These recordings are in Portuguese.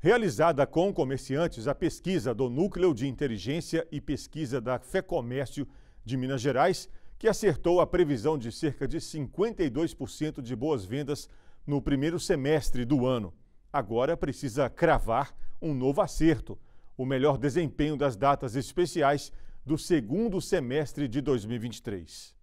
Realizada com comerciantes, a pesquisa do Núcleo de Inteligência e Pesquisa da FEComércio de Minas Gerais, que acertou a previsão de cerca de 52% de boas vendas no primeiro semestre do ano. Agora precisa cravar um novo acerto, o melhor desempenho das datas especiais do segundo semestre de 2023.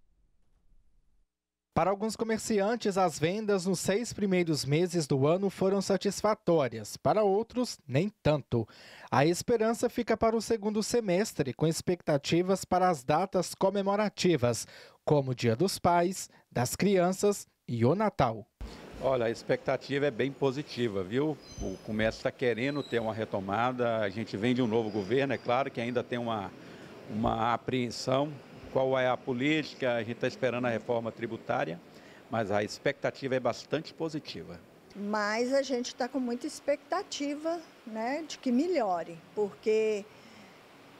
Para alguns comerciantes, as vendas nos seis primeiros meses do ano foram satisfatórias, para outros, nem tanto. A esperança fica para o segundo semestre, com expectativas para as datas comemorativas, como o Dia dos Pais, das Crianças e o Natal. Olha, a expectativa é bem positiva, viu? O comércio está querendo ter uma retomada, a gente vem de um novo governo, é claro que ainda tem uma, uma apreensão qual é a política, a gente está esperando a reforma tributária, mas a expectativa é bastante positiva. Mas a gente está com muita expectativa né, de que melhore, porque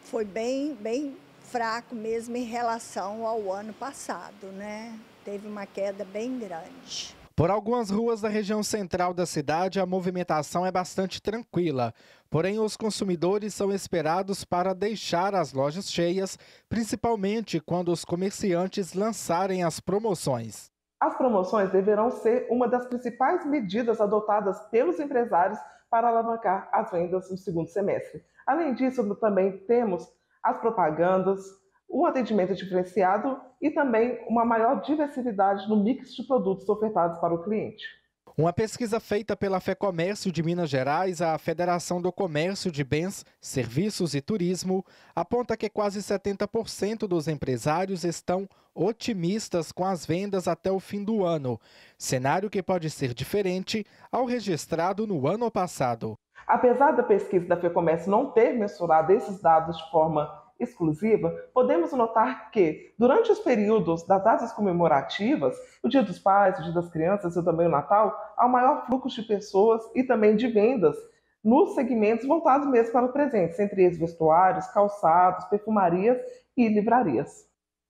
foi bem, bem fraco mesmo em relação ao ano passado, né? Teve uma queda bem grande. Por algumas ruas da região central da cidade, a movimentação é bastante tranquila. Porém, os consumidores são esperados para deixar as lojas cheias, principalmente quando os comerciantes lançarem as promoções. As promoções deverão ser uma das principais medidas adotadas pelos empresários para alavancar as vendas no segundo semestre. Além disso, também temos as propagandas, um atendimento diferenciado e também uma maior diversidade no mix de produtos ofertados para o cliente. Uma pesquisa feita pela FEComércio de Minas Gerais, a Federação do Comércio de Bens, Serviços e Turismo, aponta que quase 70% dos empresários estão otimistas com as vendas até o fim do ano, cenário que pode ser diferente ao registrado no ano passado. Apesar da pesquisa da FEComércio não ter mensurado esses dados de forma exclusiva, podemos notar que, durante os períodos das datas comemorativas, o Dia dos Pais, o Dia das Crianças e também o Natal, há um maior fluxo de pessoas e também de vendas nos segmentos voltados mesmo para o presente, entre eles vestuários, calçados, perfumarias e livrarias.